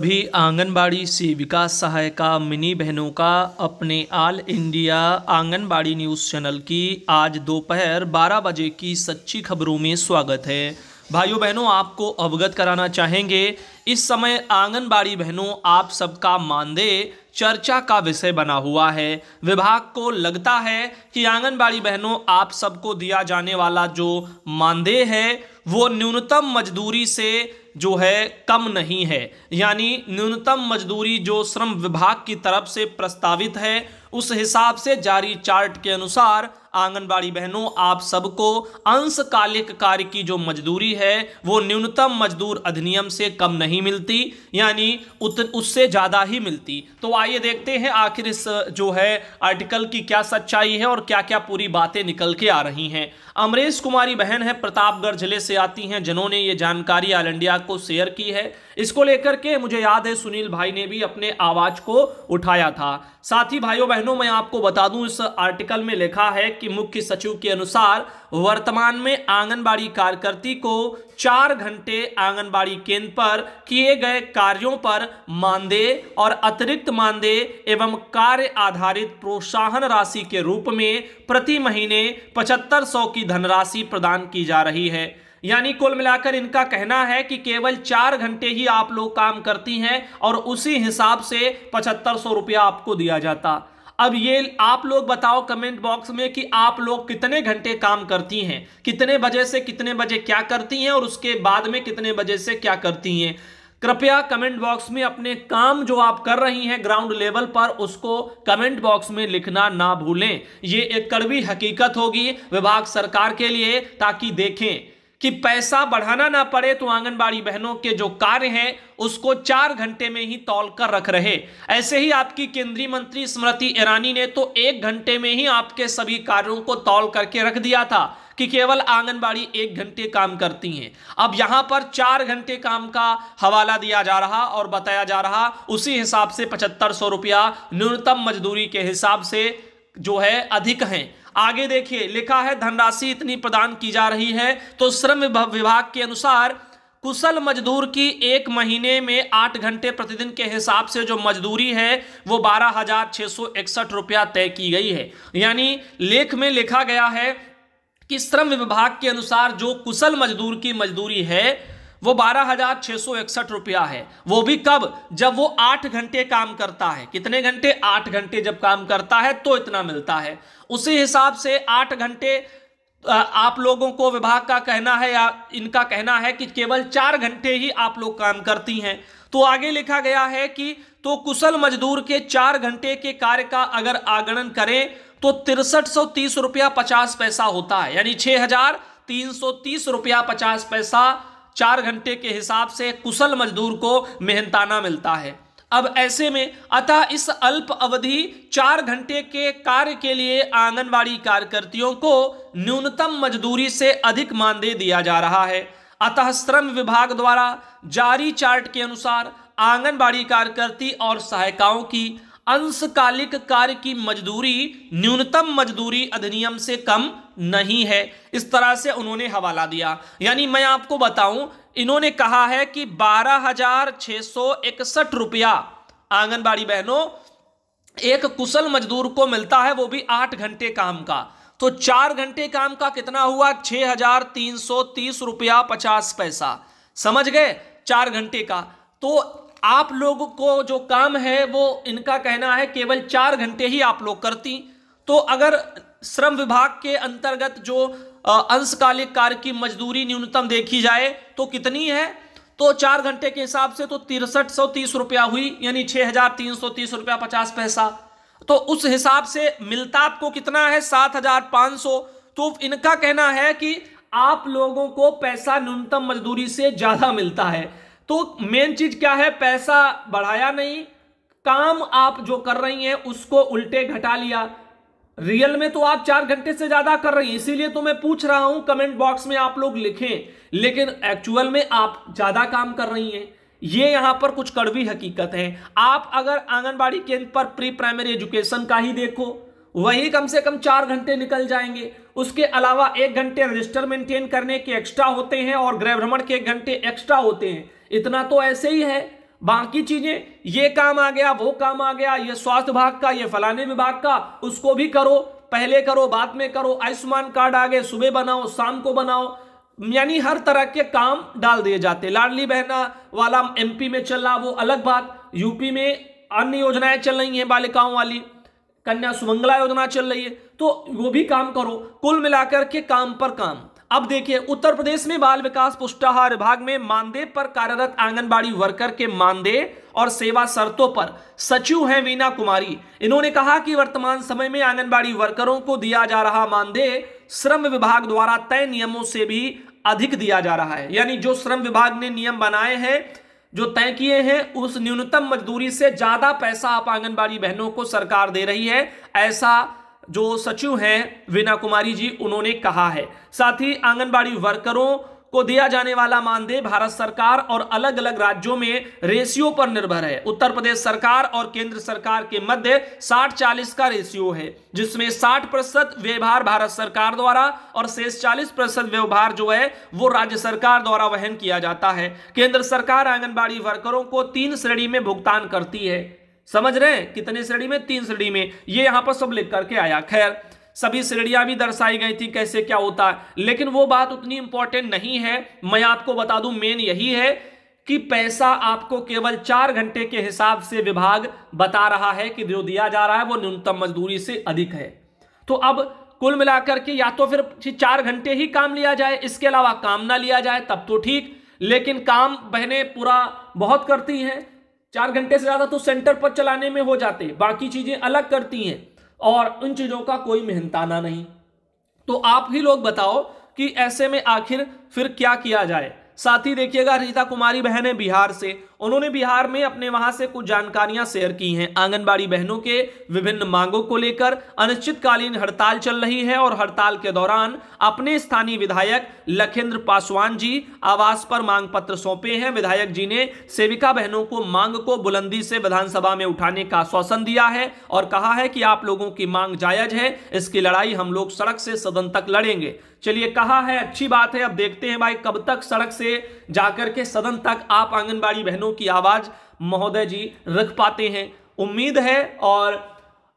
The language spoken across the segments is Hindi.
भी आंगनबाड़ी सेविका सहायिका मिनी बहनों का अपने all India anganwadi news channel की आज दोपहर 12 बजे की सच्ची खबरों में स्वागत है भाइयों बहनों आपको अवगत कराना चाहेंगे इस समय आंगनबाड़ी बहनों आप सबका मानदेय चर्चा का विषय बना हुआ है विभाग को लगता है कि आंगनबाड़ी बहनों आप सबको दिया जाने वाला जो मानदेय है वो न्यूनतम मजदूरी से जो है कम नहीं है यानी न्यूनतम मजदूरी जो श्रम विभाग की तरफ से प्रस्तावित है उस हिसाब से जारी चार्ट के अनुसार आंगनबाड़ी बहनों आप सबको अंशकालिक कार्य की जो मजदूरी है वो न्यूनतम मजदूर अधिनियम से कम नहीं मिलती यानी उससे ज़्यादा ही मिलती तो आइए देखते हैं आखिर इस जो है आर्टिकल की क्या सच्चाई है और क्या क्या पूरी बातें निकल के आ रही हैं अमरेश कुमारी बहन है प्रतापगढ़ जिले से आती हैं जिन्होंने ये जानकारी आल इंडिया को शेयर की है इसको लेकर के मुझे याद है सुनील भाई ने भी अपने आवाज को उठाया था साथ ही भाइयों बहनों मैं आपको बता दूं इस आर्टिकल में लिखा है कि मुख्य सचिव के अनुसार वर्तमान में आंगनबाड़ी कार्यकर्ती को चार घंटे आंगनबाड़ी केंद्र पर किए गए कार्यों पर मानदेय और अतिरिक्त मानदेय एवं कार्य आधारित प्रोत्साहन राशि के रूप में प्रति महीने पचहत्तर सौ की धनराशि प्रदान की जा रही है यानी कुल मिलाकर इनका कहना है कि केवल चार घंटे ही आप लोग काम करती हैं और उसी हिसाब से पचहत्तर सौ रुपया आपको दिया जाता अब ये आप लोग बताओ कमेंट बॉक्स में कि आप लोग कितने घंटे काम करती हैं कितने बजे से कितने बजे क्या करती हैं और उसके बाद में कितने बजे से क्या करती हैं कृपया कमेंट बॉक्स में अपने काम जो आप कर रही हैं ग्राउंड लेवल पर उसको कमेंट बॉक्स में लिखना ना भूलें ये एक कड़वी हकीकत होगी विभाग सरकार के लिए ताकि देखें कि पैसा बढ़ाना ना पड़े तो आंगनबाड़ी बहनों के जो कार्य हैं उसको चार घंटे में ही तौल कर रख रहे ऐसे ही आपकी केंद्रीय मंत्री स्मृति ईरानी ने तो एक घंटे में ही आपके सभी कार्यों को तौल करके रख दिया था कि केवल आंगनबाड़ी एक घंटे काम करती हैं अब यहाँ पर चार घंटे काम का हवाला दिया जा रहा और बताया जा रहा उसी हिसाब से पचहत्तर सौ रुपया न्यूनतम मजदूरी के हिसाब से जो है अधिक हैं आगे देखिए लिखा है धनराशि इतनी प्रदान की जा रही है तो श्रम विभाग के अनुसार कुशल मजदूर की एक महीने में आठ घंटे प्रतिदिन के हिसाब से जो मजदूरी है वो बारह हजार छह सौ इकसठ रुपया तय की गई है यानी लेख में लिखा गया है कि श्रम विभाग के अनुसार जो कुशल मजदूर की मजदूरी है वो बारह हजार छह सौ इकसठ रुपया है वो भी कब जब वो आठ घंटे काम करता है कितने घंटे आठ घंटे जब काम करता है तो इतना मिलता है उसी हिसाब से आठ घंटे आप लोगों को विभाग का कहना है या इनका कहना है कि केवल चार घंटे ही आप लोग काम करती हैं तो आगे लिखा गया है कि तो कुशल मजदूर के चार घंटे के कार्य का अगर आगणन करें तो तिरसठ सौ तीस रुपया पचास पैसा होता है यानी छह हजार तीन सौ तीस रुपया पचास पैसा चार घंटे के हिसाब से कुशल मजदूर को मेहनताना मिलता है अब ऐसे में अतः इस अल्प अवधि चार घंटे के कार्य के लिए आंगनबाड़ी कार्यकर्तियों को न्यूनतम मजदूरी से अधिक मानदेय दिया जा रहा है अतः श्रम विभाग द्वारा जारी चार्ट के अनुसार आंगनबाड़ी कार्यकर्ती और सहायिकाओं की अंशकालिक कार्य की मजदूरी न्यूनतम मजदूरी अधिनियम से कम नहीं है इस तरह से उन्होंने हवाला दिया यानी मैं आपको बताऊं इन्होंने कहा है कि बारह हजार छह सौ इकसठ रुपया आंगनबाड़ी बहनों एक कुशल मजदूर को मिलता है वो भी आठ घंटे काम का तो चार घंटे काम का कितना हुआ छह हजार तीन सौ तीस रुपया पचास पैसा समझ गए चार घंटे का तो आप लोगों को जो काम है वो इनका कहना है केवल चार घंटे ही आप लोग करती तो अगर श्रम विभाग के अंतर्गत जो अंशकालिक कार्य की मजदूरी न्यूनतम देखी जाए तो कितनी है तो चार घंटे के हिसाब से तो तिरसठ सौ तीस रुपया हुई यानी छः हजार तीन सौ तीस रुपया पचास पैसा तो उस हिसाब से मिलता आपको कितना है सात हजार पाँच सौ तो इनका कहना है कि आप लोगों को पैसा न्यूनतम मजदूरी से ज़्यादा मिलता है तो मेन चीज क्या है पैसा बढ़ाया नहीं काम आप जो कर रही हैं उसको उल्टे घटा लिया रियल में तो आप चार घंटे से ज्यादा कर रही हैं इसीलिए तो मैं पूछ रहा हूं कमेंट बॉक्स में आप लोग लिखें लेकिन एक्चुअल में आप ज्यादा काम कर रही हैं ये यहां पर कुछ कड़वी हकीकत है आप अगर आंगनबाड़ी केंद्र पर प्री प्राइमरी एजुकेशन का ही देखो वही कम से कम चार घंटे निकल जाएंगे उसके अलावा एक घंटे रजिस्टर मेंटेन करने के एक्स्ट्रा होते हैं और गृह भ्रमण के एक घंटे एक्स्ट्रा होते हैं इतना तो ऐसे ही है बाकी चीजें ये काम आ गया वो काम आ गया ये स्वास्थ्य विभाग का ये फलाने विभाग का उसको भी करो पहले करो बाद में करो आयुष्मान कार्ड आ गए सुबह बनाओ शाम को बनाओ यानी हर तरह के काम डाल दिए जाते लाडली बहना वाला एमपी में चल रहा वो अलग बात यूपी में अन्य योजनाएं चल रही हैं बालिकाओं वाली कन्या सुमंगला योजना चल रही है तो वो भी काम करो कुल मिलाकर के काम पर काम अब देखिए उत्तर प्रदेश में बाल विकास पुष्टाहार विभाग में मानदेय पर कार्यरत आंगनबाड़ी वर्कर के मानदेय और सेवा शर्तों पर सचिव हैं वीना कुमारी इन्होंने कहा कि वर्तमान समय में आंगनबाड़ी वर्करों को दिया जा रहा मानदेय श्रम विभाग द्वारा तय नियमों से भी अधिक दिया जा रहा है यानी जो श्रम विभाग ने नियम बनाए हैं जो तय किए हैं उस न्यूनतम मजदूरी से ज्यादा पैसा आप आंगनबाड़ी बहनों को सरकार दे रही है ऐसा जो सचिव हैं वीना कुमारी जी उन्होंने कहा है साथ ही आंगनबाड़ी वर्करों को दिया जाने वाला मानदेय भारत सरकार और अलग अलग राज्यों में रेशियो पर निर्भर है उत्तर प्रदेश सरकार और केंद्र सरकार के मध्य 60-40 का रेशियो है जिसमें 60 प्रतिशत व्यवहार भारत सरकार द्वारा और शेष चालीस प्रतिशत व्यवहार जो है वो राज्य सरकार द्वारा वहन किया जाता है केंद्र सरकार आंगनबाड़ी वर्करों को तीन श्रेणी में भुगतान करती है समझ रहे हैं कितने श्रेणी में तीन श्रेणी में ये यहां पर सब लिख करके आया खैर सभी श्रेणियां भी दर्शाई गई थी कैसे क्या होता है लेकिन वो बात उतनी इंपॉर्टेंट नहीं है मैं आपको बता दूं मेन यही है कि पैसा आपको केवल चार घंटे के हिसाब से विभाग बता रहा है कि जो दिया जा रहा है वो न्यूनतम मजदूरी से अधिक है तो अब कुल मिलाकर के या तो फिर चार घंटे ही काम लिया जाए इसके अलावा काम ना लिया जाए तब तो ठीक लेकिन काम बहने पूरा बहुत करती हैं चार घंटे से ज़्यादा तो सेंटर पर चलाने में हो जाते बाकी चीज़ें अलग करती हैं और उन चीज़ों का कोई मेहनताना नहीं तो आप ही लोग बताओ कि ऐसे में आखिर फिर क्या किया जाए साथ ही देखिएगा रीता कुमारी बहन है बिहार से उन्होंने बिहार में अपने वहां से कुछ जानकारियां शेयर की हैं आंगनबाड़ी बहनों के विभिन्न मांगों को लेकर अनिश्चितकालीन हड़ताल चल रही है और हड़ताल के दौरान अपने स्थानीय विधायक लखेंद्र पासवान जी आवास पर मांग पत्र सौंपे हैं विधायक जी ने सेविका बहनों को मांग को बुलंदी से विधानसभा में उठाने का आश्वासन दिया है और कहा है कि आप लोगों की मांग जायज है इसकी लड़ाई हम लोग सड़क से सदन तक लड़ेंगे चलिए कहा है अच्छी बात है अब देखते हैं भाई कब तक सड़क से जाकर के सदन तक आप आंगनबाड़ी बहनों लोगों की आवाज़ महोदय जी रख पाते हैं उम्मीद है और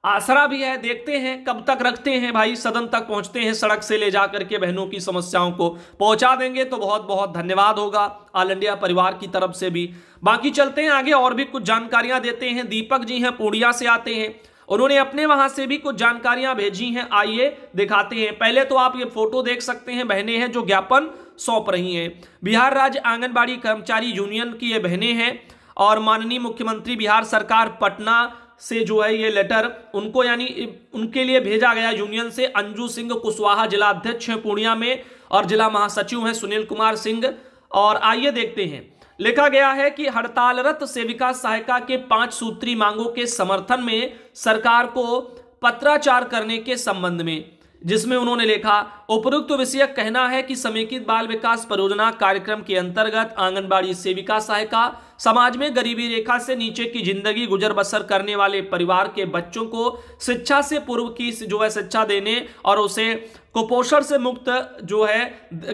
आसरा भी है देखते हैं कब तक रखते हैं भाई सदन तक पहुंचते हैं सड़क से ले जा करके बहनों की समस्याओं को पहुंचा देंगे तो बहुत बहुत धन्यवाद होगा ऑल इंडिया परिवार की तरफ से भी बाकी चलते हैं आगे और भी कुछ जानकारियां देते हैं दीपक जी हैं पूर्णिया से आते हैं उन्होंने अपने वहां से भी कुछ जानकारियां भेजी हैं आइए दिखाते हैं पहले तो आप ये फोटो देख सकते हैं बहने हैं जो ज्ञापन सौंप रही हैं बिहार राज्य आंगनबाड़ी कर्मचारी यूनियन की ये बहनें हैं और माननीय मुख्यमंत्री बिहार सरकार पटना से जो है ये लेटर उनको यानी उनके लिए भेजा गया यूनियन से अंजू सिंह कुशवाहा जिला अध्यक्ष हैं पूर्णिया में और जिला महासचिव हैं सुनील कुमार सिंह और आइए देखते हैं लिखा गया है कि हड़तालरत सेविका सहायिका के पांच सूत्री मांगों के समर्थन में सरकार को पत्राचार करने के संबंध में जिसमें उन्होंने लिखा उपरोक्त विषय कहना है कि समेकित बाल विकास परियोजना कार्यक्रम के अंतर्गत आंगनबाड़ी सेविका सहायिका समाज में गरीबी रेखा से नीचे की जिंदगी गुजर बसर करने वाले परिवार के बच्चों को शिक्षा से पूर्व की जो है शिक्षा देने और उसे कुपोषण से मुक्त जो है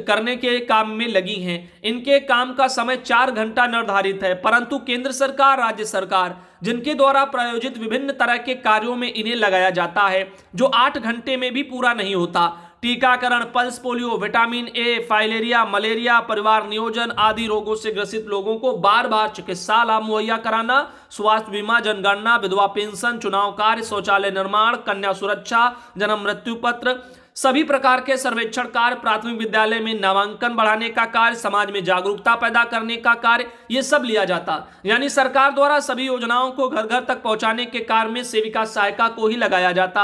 करने के काम में लगी हैं इनके काम का समय चार घंटा निर्धारित है परंतु केंद्र सरकार राज्य सरकार जिनके द्वारा प्रायोजित विभिन्न तरह के कार्यों में इन्हें लगाया जाता है जो आठ घंटे में भी पूरा नहीं होता टीकाकरण pulse polio vitamin A filaria malaria परिवार नियोजन आदि रोगों से ग्रसित लोगों को बार बार चिकित्सा लाभ मुहैया कराना स्वास्थ्य बीमा जनगणना विधवा पेंशन चुनाव कार्य शौचालय निर्माण कन्या सुरक्षा जन्म मृत्यु पत्र सभी प्रकार के सर्वेक्षण कार्य प्राथमिक विद्यालय में नामांकन बढ़ाने का कार्य समाज में जागरूकता पैदा करने का कार्य ये सब लिया जाता यानी सरकार द्वारा सभी योजनाओं को घर घर तक पहुंचाने के कार्य में सेविका सहायिका को ही लगाया जाता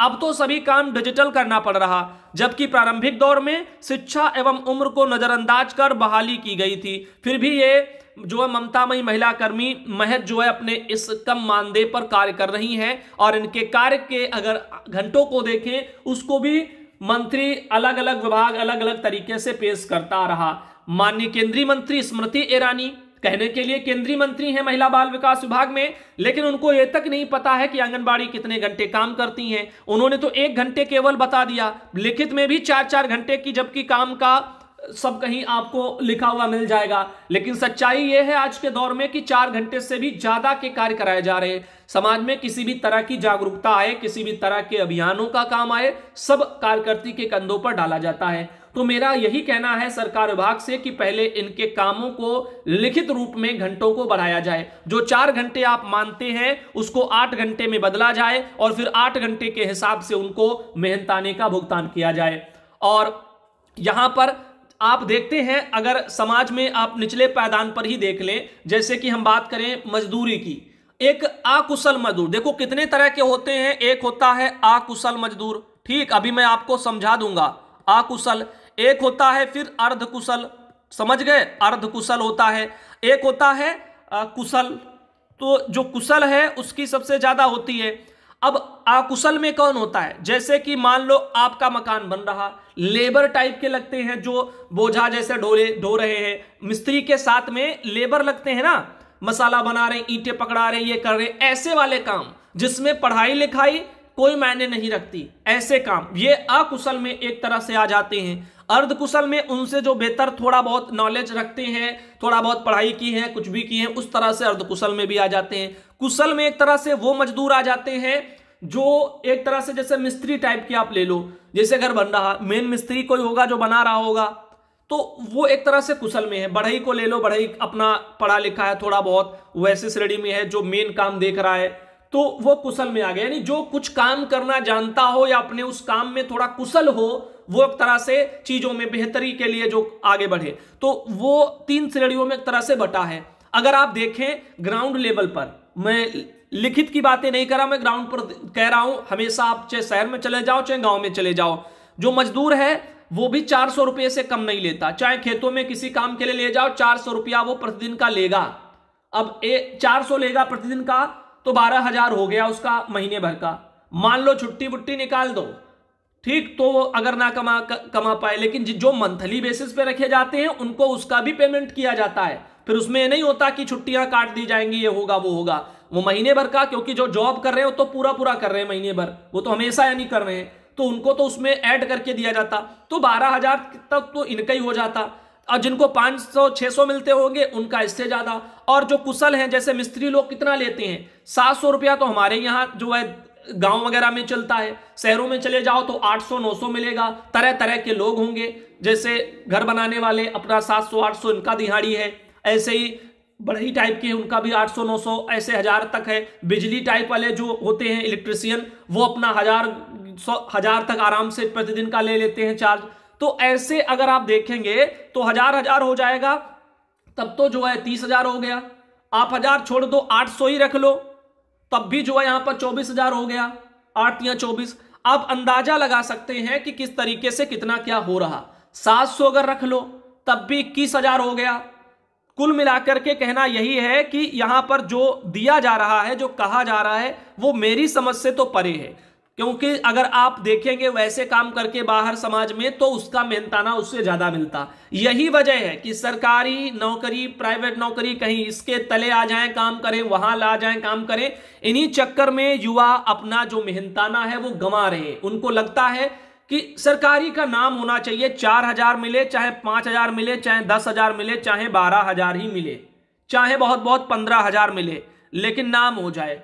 अब तो सभी काम डिजिटल करना पड़ रहा जबकि प्रारंभिक दौर में शिक्षा एवं उम्र को नजरअंदाज कर बहाली की गई थी फिर भी ये जो है ममतामयी महिला कर्मी महज जो है अपने इस कम मानदेय पर कार्य कर रही हैं और इनके कार्य के अगर घंटों को देखें उसको भी मंत्री अलग अलग विभाग अलग अलग तरीके से पेश करता रहा माननीय केंद्रीय मंत्री स्मृति ईरानी कहने के लिए केंद्रीय मंत्री हैं महिला बाल विकास विभाग में लेकिन उनको ये तक नहीं पता है कि आंगनबाड़ी कितने घंटे काम करती हैं उन्होंने तो एक घंटे केवल बता दिया लिखित में भी चार चार घंटे की जबकि काम का सब कहीं आपको लिखा हुआ मिल जाएगा लेकिन सच्चाई यह है आज के दौर में कि चार घंटे से भी ज्यादा के कार्य कराए जा रहे हैं समाज में किसी भी तरह की जागरूकता आए किसी भी तरह के अभियानों का काम आए सब कार्यकर्ती के कंधों पर डाला जाता है तो मेरा यही कहना है सरकार विभाग से कि पहले इनके कामों को लिखित रूप में घंटों को बढ़ाया जाए जो चार घंटे आप मानते हैं उसको आठ घंटे में बदला जाए और फिर आठ घंटे के हिसाब से उनको मेहनताने का भुगतान किया जाए और यहां पर आप देखते हैं अगर समाज में आप निचले पैदान पर ही देख लें जैसे कि हम बात करें मजदूरी की एक आकुशल मजदूर देखो कितने तरह के होते हैं एक होता है आकुशल मजदूर ठीक अभी मैं आपको समझा दूंगा आकुशल एक होता है फिर अर्धकुशल समझ गए अर्धकुशल होता है एक होता है कुशल तो जो कुशल है उसकी सबसे ज़्यादा होती है अब आकुशल में कौन होता है जैसे कि मान लो आपका मकान बन रहा लेबर टाइप के लगते हैं जो बोझा जैसे ढोले ढो रहे हैं मिस्त्री के साथ में लेबर लगते हैं ना मसाला बना रहे ईंटे पकड़ा रहे ये कर रहे ऐसे वाले काम जिसमें पढ़ाई लिखाई कोई मायने नहीं रखती ऐसे काम ये अकुशल में एक तरह से आ जाते हैं अर्ध कुशल में उनसे जो बेहतर थोड़ा बहुत नॉलेज रखते हैं थोड़ा बहुत पढ़ाई की है कुछ भी की है उस तरह से अर्ध कुशल में भी आ जाते हैं कुशल में एक तरह से वो मजदूर आ जाते हैं जो एक तरह से जैसे मिस्त्री टाइप की आप ले लो जैसे घर बन रहा मेन मिस्त्री कोई होगा जो बना रहा होगा तो वो एक तरह से कुशल में है बढ़ई को ले लो बढ़ई अपना पढ़ा लिखा है थोड़ा बहुत वैसे श्रेणी में है जो मेन काम देख रहा है तो वो कुशल में आ गया यानी जो कुछ काम करना जानता हो या अपने उस काम में थोड़ा कुशल हो वो एक तरह से चीजों में बेहतरी के लिए जो आगे बढ़े तो वो तीन श्रेणियों में एक तरह से बटा है अगर आप देखें ग्राउंड लेवल पर मैं लिखित की बातें नहीं करा मैं ग्राउंड पर कह रहा हूं हमेशा आप चाहे शहर में चले जाओ चाहे गांव में चले जाओ जो मजदूर है वो भी चार सौ रुपये से कम नहीं लेता चाहे खेतों में किसी काम के लिए ले जाओ चार सौ रुपया वो प्रतिदिन का लेगा अब ए, चार सौ लेगा प्रतिदिन का तो बारह हजार हो गया उसका महीने भर का मान लो छुट्टी बुट्टी निकाल दो ठीक तो अगर ना कमा कमा पाए लेकिन जो मंथली बेसिस पे रखे जाते हैं उनको उसका भी पेमेंट किया जाता है फिर उसमें नहीं होता कि छुट्टियां काट दी जाएंगी ये होगा वो होगा वो महीने भर का क्योंकि जो जॉब कर रहे हैं वो तो पूरा पूरा कर रहे हैं महीने भर वो तो हमेशा यानी कर रहे हैं तो उनको तो उसमें ऐड करके दिया जाता तो बारह हजार तक तो इनका ही हो जाता और जिनको पाँच सौ छः सौ मिलते होंगे उनका इससे ज़्यादा और जो कुशल हैं जैसे मिस्त्री लोग कितना लेते हैं सात सौ रुपया तो हमारे यहाँ जो है गांव वगैरह में चलता है शहरों में चले जाओ तो आठ सौ नौ सौ मिलेगा तरह तरह के लोग होंगे जैसे घर बनाने वाले अपना सात सौ आठ सौ इनका दिहाड़ी है ऐसे ही बड़ई टाइप के उनका भी 800 900 ऐसे हज़ार तक है बिजली टाइप वाले जो होते हैं इलेक्ट्रिशियन वो अपना हज़ार सौ हज़ार तक आराम से प्रतिदिन का ले लेते हैं चार्ज तो ऐसे अगर आप देखेंगे तो हज़ार हज़ार हो जाएगा तब तो जो है तीस हज़ार हो गया आप हज़ार छोड़ दो आठ सौ ही रख लो तब भी जो है यहाँ पर चौबीस हज़ार हो गया आठ या चौबीस आप अंदाज़ा लगा सकते हैं कि किस तरीके से कितना क्या हो रहा सात सौ अगर रख लो तब भी इक्कीस हज़ार हो गया कुल मिलाकर के कहना यही है कि यहां पर जो दिया जा रहा है जो कहा जा रहा है वो मेरी समझ से तो परे है क्योंकि अगर आप देखेंगे वैसे काम करके बाहर समाज में तो उसका मेहनताना उससे ज़्यादा मिलता यही वजह है कि सरकारी नौकरी प्राइवेट नौकरी कहीं इसके तले आ जाएं काम करें वहां ला जाएं काम करें इन्हीं चक्कर में युवा अपना जो मेहनताना है वो गंवा रहे हैं उनको लगता है कि सरकारी का नाम होना चाहिए चार हजार मिले चाहे पांच हजार मिले चाहे दस हजार मिले चाहे बारह हजार ही मिले चाहे बहुत बहुत पंद्रह हजार मिले लेकिन नाम हो जाए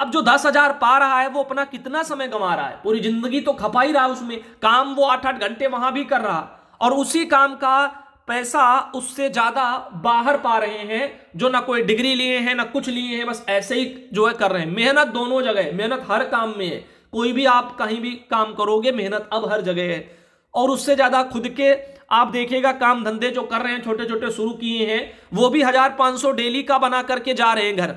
अब जो दस हजार पा रहा है वो अपना कितना समय गंवा रहा है पूरी जिंदगी तो खपा ही रहा है उसमें काम वो आठ आठ घंटे वहां भी कर रहा और उसी काम का पैसा उससे ज्यादा बाहर पा रहे हैं जो ना कोई डिग्री लिए हैं ना कुछ लिए हैं बस ऐसे ही जो है कर रहे हैं मेहनत दोनों जगह मेहनत हर काम में है कोई भी आप कहीं भी काम करोगे मेहनत अब हर जगह है और उससे ज़्यादा खुद के आप देखिएगा काम धंधे जो कर रहे हैं छोटे छोटे शुरू किए हैं वो भी हज़ार पांच सौ डेली का बना करके जा रहे हैं घर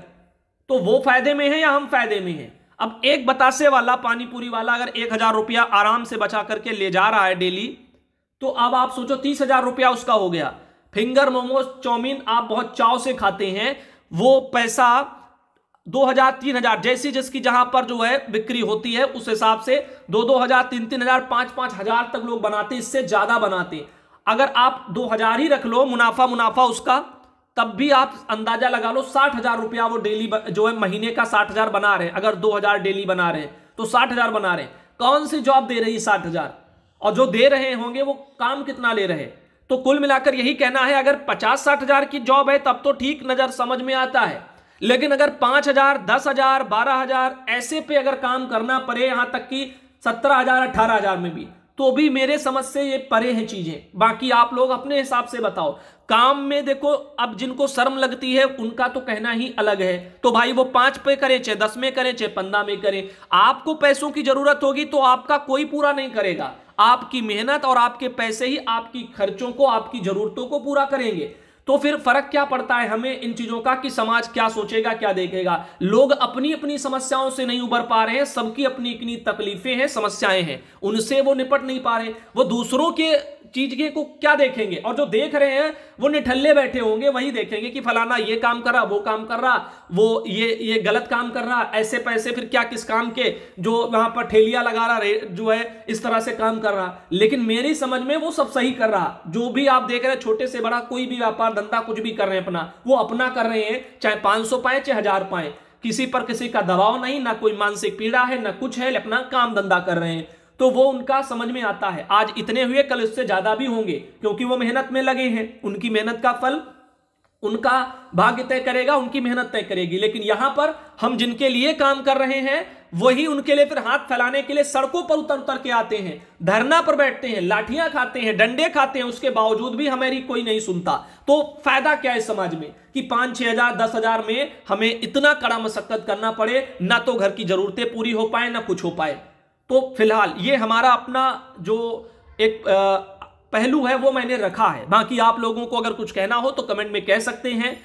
तो वो फायदे में है या हम फायदे में हैं अब एक बतासे वाला पानीपुरी वाला अगर एक हज़ार रुपया आराम से बचा करके ले जा रहा है डेली तो अब आप सोचो तीस हज़ार रुपया उसका हो गया फिंगर मोमोज चौमिन आप बहुत चाव से खाते हैं वो पैसा दो हजार तीन हजार जैसी जिसकी जहां पर जो है बिक्री होती है उस हिसाब से दो दो हजार तीन तीन हजार पांच पांच हजार तक लोग बनाते इससे ज्यादा बनाते अगर आप दो हजार ही रख लो मुनाफा मुनाफा उसका तब भी आप अंदाजा लगा लो साठ हजार रुपया वो डेली जो है महीने का साठ हजार बना रहे अगर दो हजार डेली बना रहे तो साठ हजार बना रहे कौन सी जॉब दे रही साठ हजार और जो दे रहे होंगे वो काम कितना ले रहे तो कुल मिलाकर यही कहना है अगर पचास साठ हजार की जॉब है तब तो ठीक नजर समझ में आता है लेकिन अगर पांच हजार दस हजार बारह हजार ऐसे पे अगर काम करना पड़े यहां तक कि सत्रह हजार अठारह हजार में भी तो भी मेरे समझ से ये परे हैं चीजें बाकी आप लोग अपने हिसाब से बताओ काम में देखो अब जिनको शर्म लगती है उनका तो कहना ही अलग है तो भाई वो पांच पे करें चाहे दस में करें चाहे पंद्रह में करें आपको पैसों की जरूरत होगी तो आपका कोई पूरा नहीं करेगा आपकी मेहनत और आपके पैसे ही आपकी खर्चों को आपकी जरूरतों को पूरा करेंगे तो फिर फर्क क्या पड़ता है हमें इन चीजों का कि समाज क्या सोचेगा क्या देखेगा लोग अपनी अपनी समस्याओं से नहीं उबर पा रहे हैं सबकी अपनी अपनी तकलीफें हैं समस्याएं हैं उनसे वो निपट नहीं पा रहे वो दूसरों के चीज के को क्या देखेंगे और जो देख रहे हैं वो निठल्ले बैठे होंगे वही देखेंगे कि फलाना ये काम कर रहा वो काम कर रहा वो ये ये गलत काम कर रहा ऐसे पैसे फिर क्या किस काम के जो वहां पर ठेलिया लगा रहा जो है इस तरह से काम कर रहा लेकिन मेरी समझ में वो सब सही कर रहा जो भी आप देख रहे हैं छोटे से बड़ा कोई भी व्यापार धंधा कुछ भी कर रहे हैं अपना वो अपना कर रहे हैं चाहे पांच सौ पाए चाहे हजार पाए किसी पर किसी का दबाव नहीं ना कोई मानसिक पीड़ा है ना कुछ है अपना काम धंधा कर रहे हैं तो वो उनका समझ में आता है आज इतने हुए कल उससे ज्यादा भी होंगे क्योंकि वो मेहनत में लगे हैं उनकी मेहनत का फल उनका भाग्य तय करेगा उनकी मेहनत तय करेगी लेकिन यहां पर हम जिनके लिए काम कर रहे हैं वही उनके लिए फिर हाथ फैलाने के लिए सड़कों पर उतर उतर के आते हैं धरना पर बैठते हैं लाठियां खाते हैं डंडे खाते हैं उसके बावजूद भी हमारी कोई नहीं सुनता तो फायदा क्या है समाज में कि पांच छह हजार दस हजार में हमें इतना कड़ा मशक्कत करना पड़े ना तो घर की जरूरतें पूरी हो पाए ना कुछ हो पाए तो फिलहाल ये हमारा अपना जो एक पहलू है वो मैंने रखा है बाकी आप लोगों को अगर कुछ कहना हो तो कमेंट में कह सकते हैं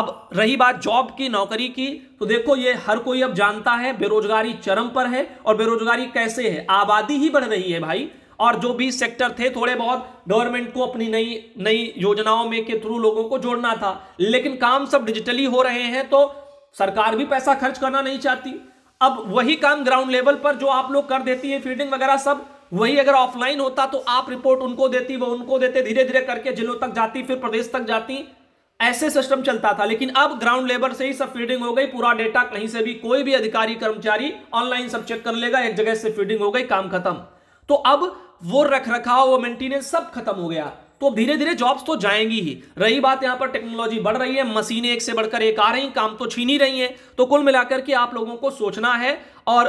अब रही बात जॉब की नौकरी की तो देखो ये हर कोई अब जानता है बेरोजगारी चरम पर है और बेरोजगारी कैसे है आबादी ही बढ़ रही है भाई और जो भी सेक्टर थे थोड़े बहुत गवर्नमेंट को अपनी नई नई योजनाओं में के थ्रू लोगों को जोड़ना था लेकिन काम सब डिजिटली हो रहे हैं तो सरकार भी पैसा खर्च करना नहीं चाहती अब वही काम ग्राउंड लेवल पर जो आप लोग कर देती है फीडिंग वगैरह सब वही अगर ऑफलाइन होता तो आप रिपोर्ट उनको देती वो उनको देते धीरे धीरे करके जिलों तक जाती फिर प्रदेश तक जाती ऐसे सिस्टम चलता था लेकिन अब ग्राउंड लेवल से ही सब फीडिंग हो गई पूरा डेटा कहीं से भी कोई भी अधिकारी कर्मचारी ऑनलाइन सब चेक कर लेगा एक जगह से फीडिंग हो गई काम खत्म तो अब वो रख रखाव वो मेंटेनेंस सब खत्म हो गया तो धीरे धीरे जॉब्स तो जाएंगी ही रही बात यहां पर टेक्नोलॉजी बढ़ रही है मशीनें एक से बढ़कर एक आ रही काम तो छीन ही रही हैं तो कुल मिलाकर के आप लोगों को सोचना है और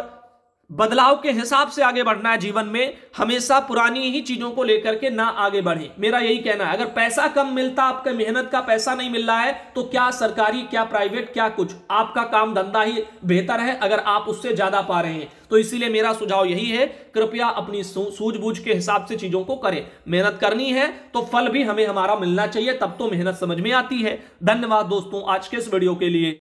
बदलाव के हिसाब से आगे बढ़ना है जीवन में हमेशा पुरानी ही चीजों को लेकर के ना आगे बढ़े मेरा यही कहना है अगर पैसा कम मिलता आपके मेहनत का पैसा नहीं मिल रहा है तो क्या सरकारी क्या प्राइवेट क्या कुछ आपका काम धंधा ही बेहतर है अगर आप उससे ज्यादा पा रहे हैं तो इसीलिए मेरा सुझाव यही है कृपया अपनी सूझबूझ के हिसाब से चीजों को करें मेहनत करनी है तो फल भी हमें हमारा मिलना चाहिए तब तो मेहनत समझ में आती है धन्यवाद दोस्तों आज के इस वीडियो के लिए